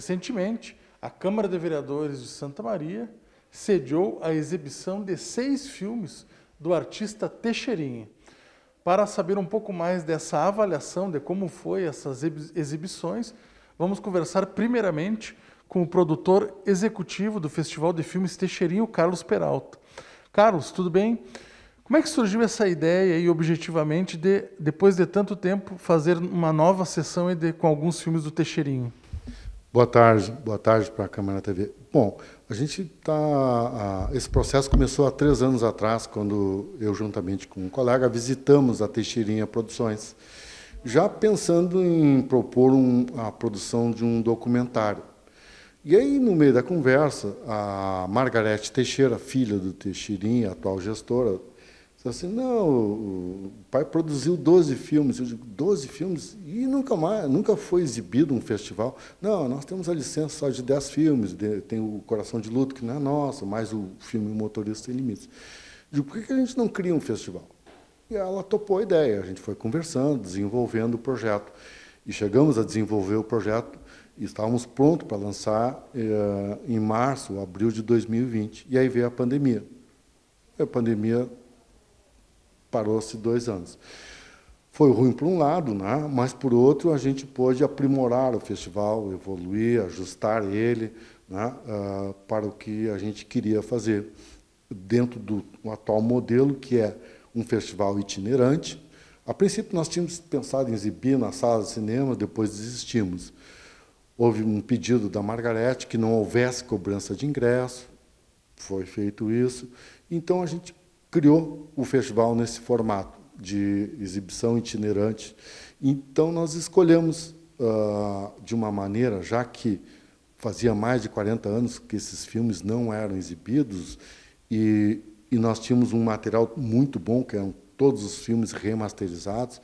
Recentemente, a Câmara de Vereadores de Santa Maria sediou a exibição de seis filmes do artista Teixeirinha. Para saber um pouco mais dessa avaliação, de como foi essas exibições, vamos conversar primeiramente com o produtor executivo do Festival de Filmes Teixeirinho, Carlos Peralta. Carlos, tudo bem? Como é que surgiu essa ideia e, objetivamente, de, depois de tanto tempo, fazer uma nova sessão com alguns filmes do Teixeirinho? Boa tarde, boa tarde para a Câmara TV. Bom, a gente está, Esse processo começou há três anos atrás, quando eu, juntamente com um colega, visitamos a Teixeirinha Produções, já pensando em propor um, a produção de um documentário. E aí, no meio da conversa, a Margarete Teixeira, filha do Teixeirinha, atual gestora, Falei assim, não, o pai produziu 12 filmes. Eu digo, 12 filmes? E nunca mais, nunca foi exibido um festival. Não, nós temos a licença só de 10 filmes. tem o Coração de Luto, que não é nosso, mais o filme Motorista Sem Limites. Eu digo, por que a gente não cria um festival? E ela topou a ideia. A gente foi conversando, desenvolvendo o projeto. E chegamos a desenvolver o projeto e estávamos prontos para lançar eh, em março, abril de 2020. E aí veio a pandemia. A pandemia parou-se dois anos. Foi ruim por um lado, né? mas por outro a gente pôde aprimorar o festival, evoluir, ajustar ele né? uh, para o que a gente queria fazer dentro do atual modelo, que é um festival itinerante. A princípio nós tínhamos pensado em exibir na sala de cinema, depois desistimos. Houve um pedido da Margarete que não houvesse cobrança de ingresso, foi feito isso. Então a gente criou o festival nesse formato de exibição itinerante. Então, nós escolhemos, uh, de uma maneira, já que fazia mais de 40 anos que esses filmes não eram exibidos, e, e nós tínhamos um material muito bom, que eram todos os filmes remasterizados.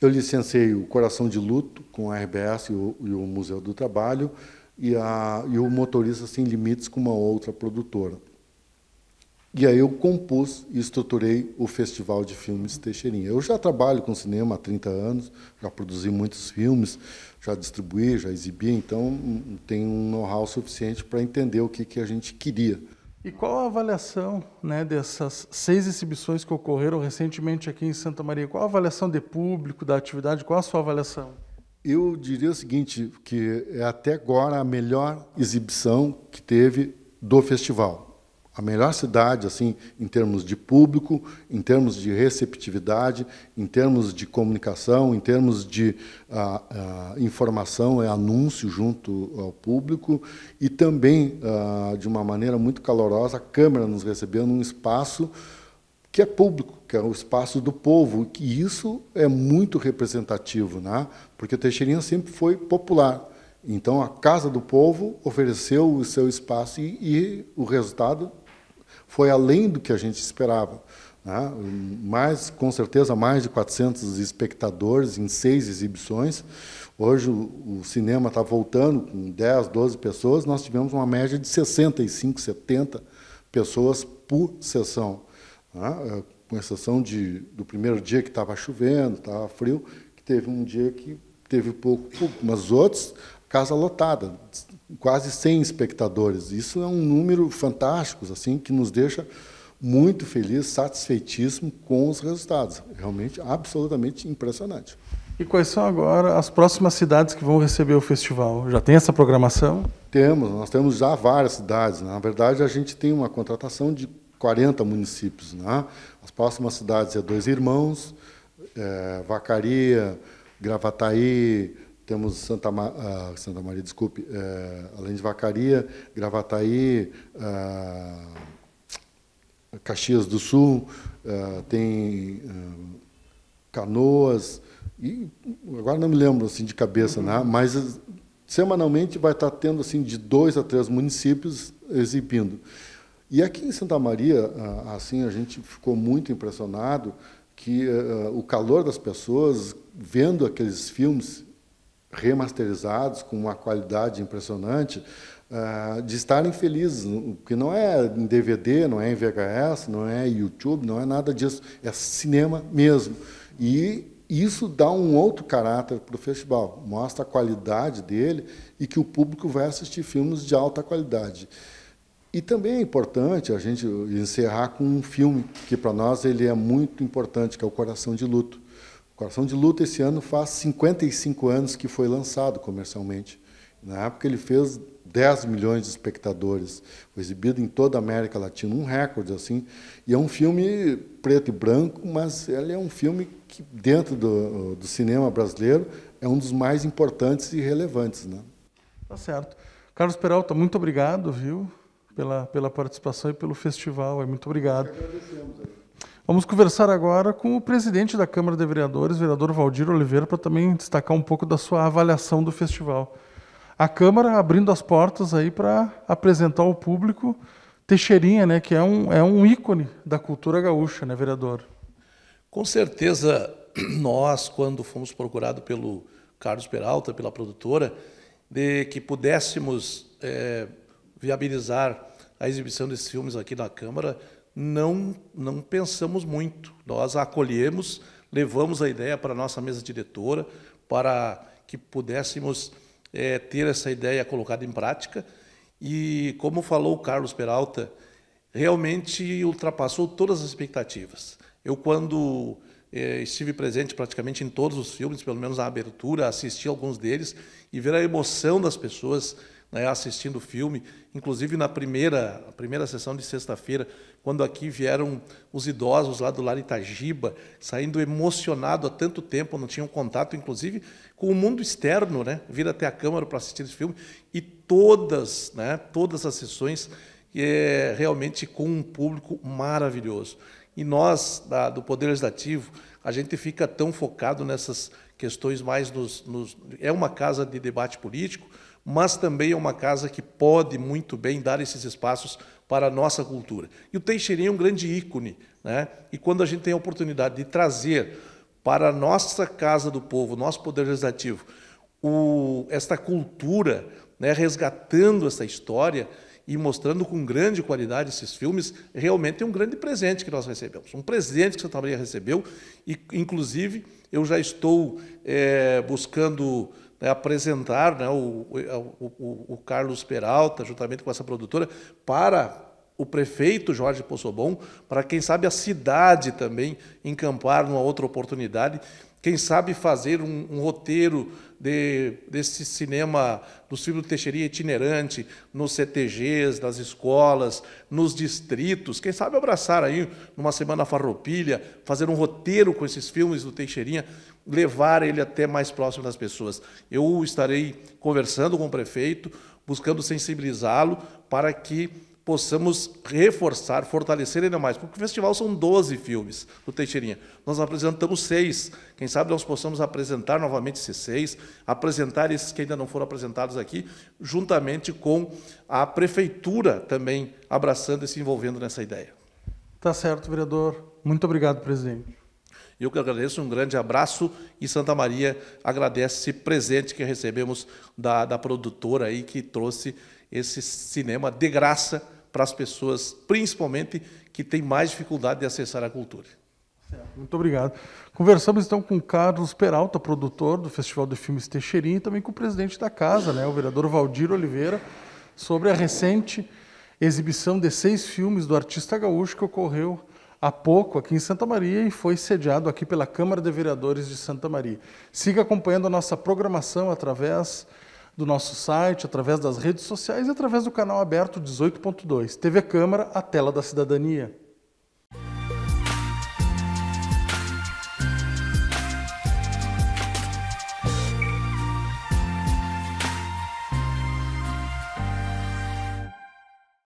Eu licenciei o Coração de Luto com a RBS e o, e o Museu do Trabalho, e, a, e o Motorista Sem Limites com uma outra produtora. E aí eu compus e estruturei o Festival de Filmes Teixeirinha. Eu já trabalho com cinema há 30 anos, já produzi muitos filmes, já distribuí, já exibi, então tenho um know-how suficiente para entender o que, que a gente queria. E qual a avaliação né, dessas seis exibições que ocorreram recentemente aqui em Santa Maria? Qual a avaliação de público, da atividade? Qual a sua avaliação? Eu diria o seguinte, que é até agora a melhor exibição que teve do festival a melhor cidade, assim, em termos de público, em termos de receptividade, em termos de comunicação, em termos de uh, uh, informação, é anúncio junto ao público e também, uh, de uma maneira muito calorosa, a Câmara nos recebeu num espaço que é público, que é o espaço do povo, e isso é muito representativo, né? porque Teixeirinha sempre foi popular. Então, a Casa do Povo ofereceu o seu espaço e, e o resultado foi além do que a gente esperava. Né? Mais, com certeza, mais de 400 espectadores em seis exibições. Hoje o, o cinema está voltando com 10, 12 pessoas. Nós tivemos uma média de 65, 70 pessoas por sessão. Né? É, com exceção de, do primeiro dia que estava chovendo, estava frio, que teve um dia que teve pouco mas outros casa lotada, quase 100 espectadores. Isso é um número fantástico, assim, que nos deixa muito feliz, satisfeitíssimo com os resultados. Realmente, absolutamente impressionante. E quais são agora as próximas cidades que vão receber o festival? Já tem essa programação? Temos, nós temos já várias cidades. Né? Na verdade, a gente tem uma contratação de 40 municípios. Né? As próximas cidades é Dois Irmãos, é, Vacaria, Gravataí, temos Santa, Ma uh, Santa Maria, desculpe, uh, além de Vacaria, Gravataí, uh, Caxias do Sul, ah, tem Canoas, e agora não me lembro assim de cabeça, né? Uhum. mas eh, semanalmente vai estar tá tendo assim de dois a três municípios exibindo. E aqui em Santa Maria, assim, a gente ficou muito impressionado que eh, o calor das pessoas vendo aqueles filmes remasterizados com uma qualidade impressionante, ah, de estarem felizes, porque não é em DVD, não é em VHS, não é YouTube, não é nada disso, é cinema mesmo. E isso dá um outro caráter para o festival, mostra a qualidade dele e que o público vai assistir filmes de alta qualidade. E também é importante a gente encerrar com um filme que para nós ele é muito importante, que é o Coração de Luto. Coração de Luta esse ano faz 55 anos que foi lançado comercialmente. Na época ele fez 10 milhões de espectadores, foi exibido em toda a América Latina, um recorde assim. E é um filme preto e branco, mas ele é um filme que dentro do, do cinema brasileiro é um dos mais importantes e relevantes, né? Tá certo. Carlos Peralta, muito obrigado, viu, pela pela participação e pelo festival. É muito obrigado. Agradecemos. Vamos conversar agora com o presidente da Câmara de Vereadores, vereador Valdir Oliveira, para também destacar um pouco da sua avaliação do festival. A Câmara abrindo as portas aí para apresentar ao público Teixeirinha, né, que é um, é um ícone da cultura gaúcha, né, vereador? Com certeza, nós, quando fomos procurados pelo Carlos Peralta, pela produtora, de que pudéssemos é, viabilizar a exibição desses filmes aqui na Câmara, não, não pensamos muito. Nós a acolhemos, levamos a ideia para a nossa mesa diretora, para que pudéssemos é, ter essa ideia colocada em prática. E, como falou o Carlos Peralta, realmente ultrapassou todas as expectativas. Eu, quando é, estive presente praticamente em todos os filmes, pelo menos na abertura, assisti alguns deles, e ver a emoção das pessoas né, assistindo o filme, inclusive na primeira, primeira sessão de sexta-feira, quando aqui vieram os idosos lá do Lar Itagiba, saindo emocionado há tanto tempo, não tinham contato, inclusive, com o mundo externo, né, vir até a Câmara para assistir esse filme, e todas, né, todas as sessões é, realmente com um público maravilhoso. E nós, da, do Poder Legislativo, a gente fica tão focado nessas questões mais nos, nos, é uma casa de debate político mas também é uma casa que pode muito bem dar esses espaços para a nossa cultura. E o Teixeirinho é um grande ícone, né? e quando a gente tem a oportunidade de trazer para a nossa Casa do Povo, nosso Poder Legislativo, o, esta cultura, né, resgatando essa história e mostrando com grande qualidade esses filmes, realmente é um grande presente que nós recebemos. Um presente que você também recebeu, e, inclusive, eu já estou é, buscando né, apresentar né, o, o, o, Carlos Peralta, juntamente com essa produtora, para o prefeito Jorge Possobon, para quem sabe a cidade também encampar numa outra oportunidade quem sabe fazer um, um roteiro de, desse cinema do Silvio Teixeira itinerante nos CTGs, nas escolas, nos distritos. Quem sabe abraçar aí numa semana farroupilha, fazer um roteiro com esses filmes do Teixeirinha, levar ele até mais próximo das pessoas. Eu estarei conversando com o prefeito, buscando sensibilizá-lo para que possamos reforçar, fortalecer ainda mais. Porque o festival são 12 filmes do Teixeirinha. Nós apresentamos seis. Quem sabe nós possamos apresentar novamente esses seis, apresentar esses que ainda não foram apresentados aqui, juntamente com a prefeitura também abraçando e se envolvendo nessa ideia. Tá certo, vereador. Muito obrigado, presidente. Eu que agradeço, um grande abraço e Santa Maria agradece esse presente que recebemos da, da produtora aí que trouxe esse cinema de graça para as pessoas, principalmente que têm mais dificuldade de acessar a cultura. Muito obrigado. Conversamos então com Carlos Peralta, produtor do Festival de Filmes Teixeirinho, e também com o presidente da casa, né, o vereador Valdir Oliveira, sobre a recente exibição de seis filmes do artista gaúcho que ocorreu há pouco aqui em Santa Maria e foi sediado aqui pela Câmara de Vereadores de Santa Maria. Siga acompanhando a nossa programação através do nosso site, através das redes sociais e através do canal aberto 18.2. TV Câmara, a tela da cidadania.